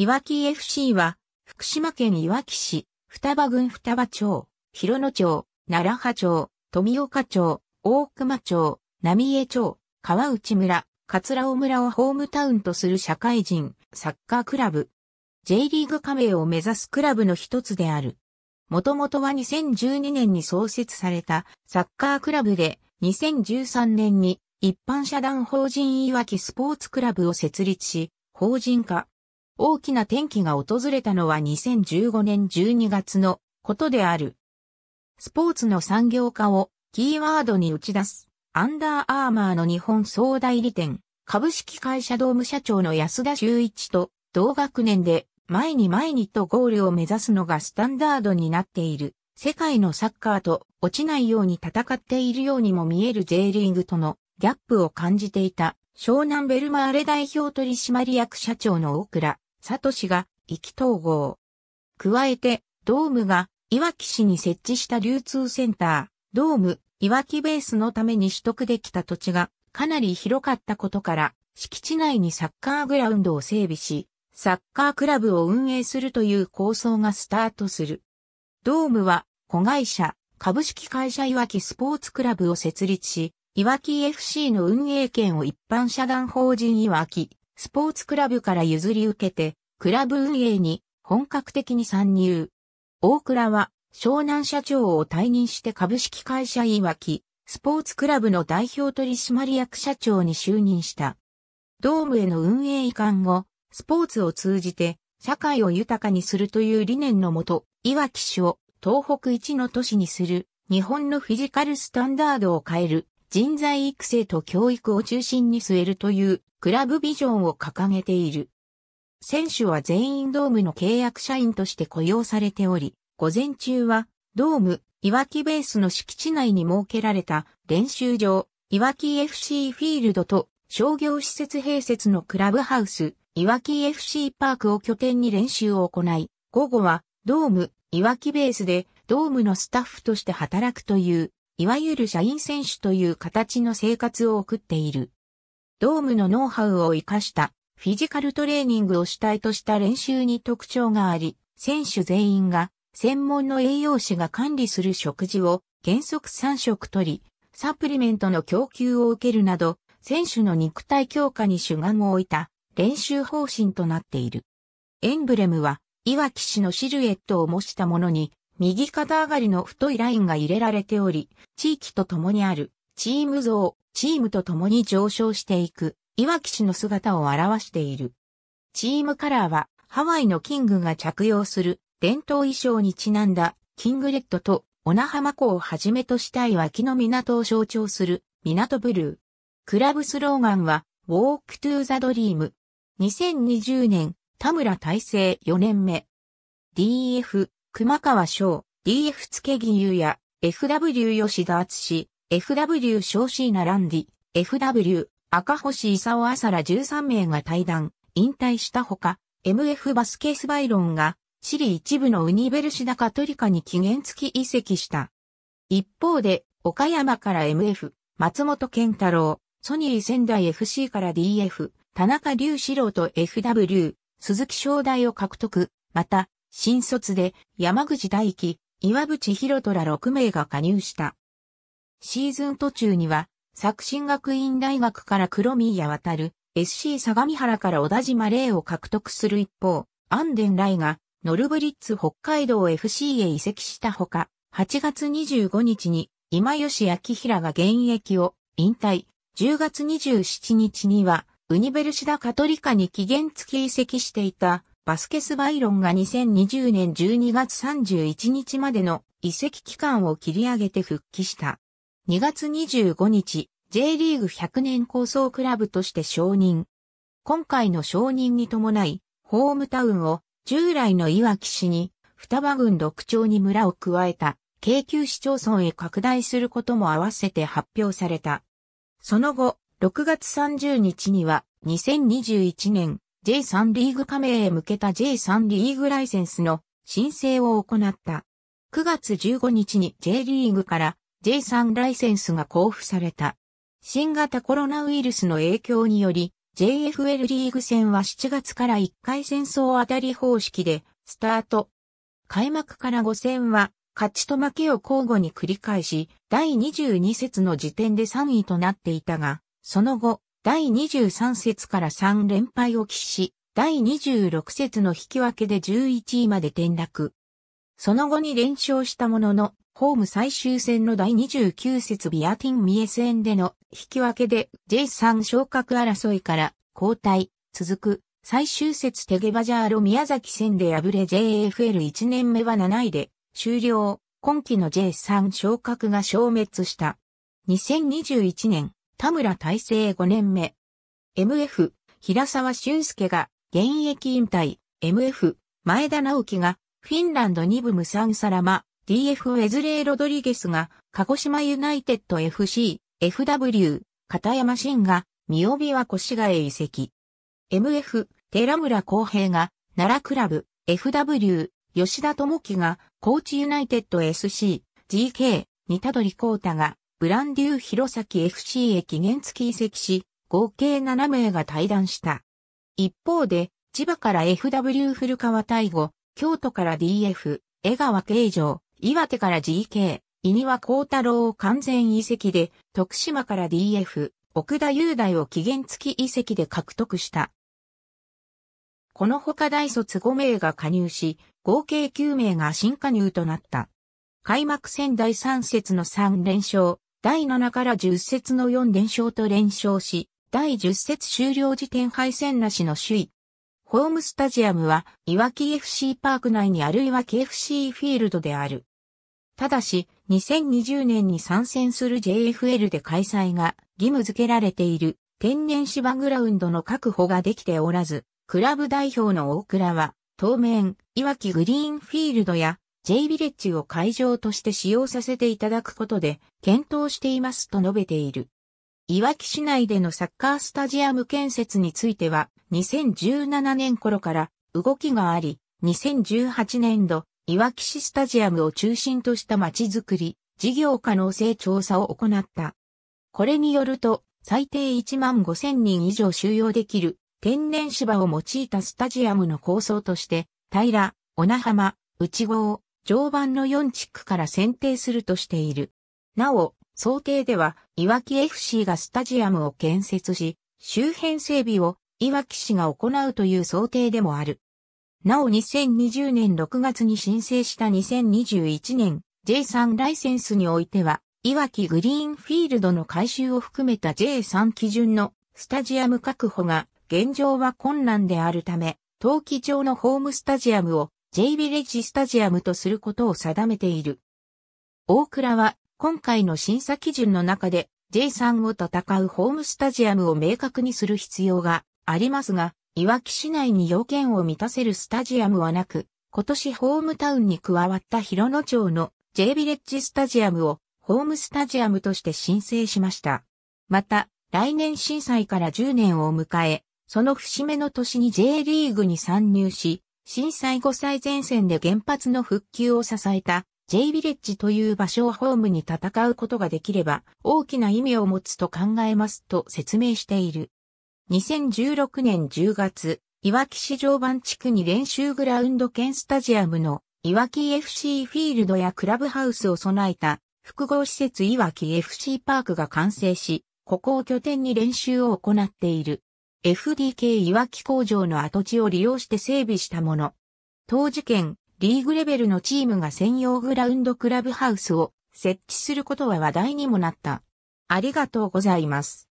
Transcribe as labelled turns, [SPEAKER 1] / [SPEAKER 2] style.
[SPEAKER 1] いわき FC は、福島県いわき市、双葉郡双葉町、広野町、奈良葉町、富岡町、大熊町、浪江町、川内村、桂尾村をホームタウンとする社会人、サッカークラブ。J リーグ加盟を目指すクラブの一つである。もともとは2012年に創設されたサッカークラブで、2013年に一般社団法人いわきスポーツクラブを設立し、法人化、大きな転機が訪れたのは2015年12月のことである。スポーツの産業化をキーワードに打ち出す、アンダーアーマーの日本総代理店、株式会社ドーム社長の安田修一と同学年で前に前にとゴールを目指すのがスタンダードになっている。世界のサッカーと落ちないように戦っているようにも見える J リーグとのギャップを感じていた湘南ベルマーレ代表取締役社長の大倉サトシが意気統合。加えて、ドームが、いわき市に設置した流通センター、ドーム、いわきベースのために取得できた土地がかなり広かったことから、敷地内にサッカーグラウンドを整備し、サッカークラブを運営するという構想がスタートする。ドームは、子会社、株式会社いわきスポーツクラブを設立し、いわき FC の運営権を一般社団法人いわきスポーツクラブから譲り受けて、クラブ運営に本格的に参入。大倉は湘南社長を退任して株式会社いわき、スポーツクラブの代表取締役社長に就任した。ドームへの運営移管後、スポーツを通じて社会を豊かにするという理念のもと、いわき市を東北一の都市にする、日本のフィジカルスタンダードを変える、人材育成と教育を中心に据えるというクラブビジョンを掲げている。選手は全員ドームの契約社員として雇用されており、午前中はドーム、いわきベースの敷地内に設けられた練習場、いわき FC フィールドと商業施設併設のクラブハウス、いわき FC パークを拠点に練習を行い、午後はドーム、いわきベースでドームのスタッフとして働くという、いわゆる社員選手という形の生活を送っている。ドームのノウハウを活かしたフィジカルトレーニングを主体とした練習に特徴があり、選手全員が専門の栄養士が管理する食事を原則3食取り、サプリメントの供給を受けるなど、選手の肉体強化に主眼を置いた練習方針となっている。エンブレムは、いわき市のシルエットを模したものに、右肩上がりの太いラインが入れられており、地域と共にあるチーム像、チームと共に上昇していく、いわき市の姿を表している。チームカラーは、ハワイのキングが着用する伝統衣装にちなんだ、キングレッドと、小名浜港をはじめとしたい脇の港を象徴する、港ブルー。クラブスローガンは、Walk to the Dream。2020年、田村大成4年目。DF、熊川翔、DF 付木優や、FW 吉田厚史、FW 小ーなランディ、FW 赤星勲朝ら13名が対談、引退したほか、MF バスケースバイロンが、チリ一部のウニベルシダカトリカに期限付き移籍した。一方で、岡山から MF、松本健太郎、ソニー仙台 FC から DF、田中隆志郎と FW、鈴木正大を獲得。また、新卒で山口大輝、岩渕博人ら6名が加入した。シーズン途中には、作新学院大学から黒宮渡る、SC 相模原から小田島霊を獲得する一方、アンデンライが、ノルブリッツ北海道 FC へ移籍したほか、8月25日に今吉明平が現役を引退、10月27日にはウニベルシダカトリカに期限付き移籍していたバスケスバイロンが2020年12月31日までの移籍期間を切り上げて復帰した。2月25日、J リーグ100年構想クラブとして承認。今回の承認に伴い、ホームタウンを従来の岩木市に双葉郡六町に村を加えた、京急市町村へ拡大することも合わせて発表された。その後、6月30日には、2021年 J3 リーグ加盟へ向けた J3 リーグライセンスの申請を行った。9月15日に J リーグから J3 ライセンスが交付された。新型コロナウイルスの影響により、JFL リーグ戦は7月から1回戦争当たり方式でスタート。開幕から5戦は勝ちと負けを交互に繰り返し、第22節の時点で3位となっていたが、その後、第23節から3連敗を喫し、第26節の引き分けで11位まで転落。その後に連勝したものの、ホーム最終戦の第29節ビアティン・ミエ戦での引き分けで J3 昇格争いから交代、続く最終節テゲバジャーロ宮崎戦で敗れ JFL1 年目は7位で終了、今季の J3 昇格が消滅した。2021年、田村大成5年目。MF、平沢俊介が現役引退、MF、前田直樹がフィンランド2部無産サラマ、DF ウェズレイ・ロドリゲスが、鹿児島ユナイテッド FC、FW、片山慎が、三尾ビワ・コシガエ移籍。MF、寺村公平が、奈良クラブ、FW、吉田智樹が、高知ユナイテッド SC、GK、たどり光太が、ブランデュー広崎 FC へ期限付き移籍し、合計7名が退団した。一方で、千葉から FW 古川大吾、京都から DF、江川慶城、岩手から GK、伊庭幸太郎を完全移籍で、徳島から DF、奥田雄大を期限付き移籍で獲得した。この他大卒5名が加入し、合計9名が新加入となった。開幕戦第3節の3連勝、第7から10節の4連勝と連勝し、第10節終了時点敗戦なしの首位。ホームスタジアムは、いわき FC パーク内にあるいわき FC フィールドである。ただし、2020年に参戦する JFL で開催が義務付けられている天然芝グラウンドの確保ができておらず、クラブ代表の大倉は、当面、いわきグリーンフィールドや J ビレッジを会場として使用させていただくことで検討していますと述べている。いわき市内でのサッカースタジアム建設については2017年頃から動きがあり、2018年度いわき市スタジアムを中心とした街づくり、事業可能性調査を行った。これによると、最低1万5千人以上収容できる天然芝を用いたスタジアムの構想として、平、小名浜、内郷、常磐の4地区から選定するとしている。なお、想定では、いわき FC がスタジアムを建設し、周辺整備をいわき市が行うという想定でもある。なお2020年6月に申請した2021年 J3 ライセンスにおいては、いわきグリーンフィールドの改修を含めた J3 基準のスタジアム確保が現状は困難であるため、陶器町のホームスタジアムを J ビレッジスタジアムとすることを定めている。大倉は今回の審査基準の中で J3 を戦うホームスタジアムを明確にする必要がありますが、いわき市内に要件を満たせるスタジアムはなく、今年ホームタウンに加わった広野町の J ビレッジスタジアムをホームスタジアムとして申請しました。また、来年震災から10年を迎え、その節目の年に J リーグに参入し、震災後最前線で原発の復旧を支えた J ビレッジという場所をホームに戦うことができれば大きな意味を持つと考えますと説明している。2016年10月、いわき市場番地区に練習グラウンド兼スタジアムのいわき FC フィールドやクラブハウスを備えた複合施設いわき FC パークが完成し、ここを拠点に練習を行っている。FDK いわき工場の跡地を利用して整備したもの。当時県、リーグレベルのチームが専用グラウンドクラブハウスを設置することは話題にもなった。ありがとうございます。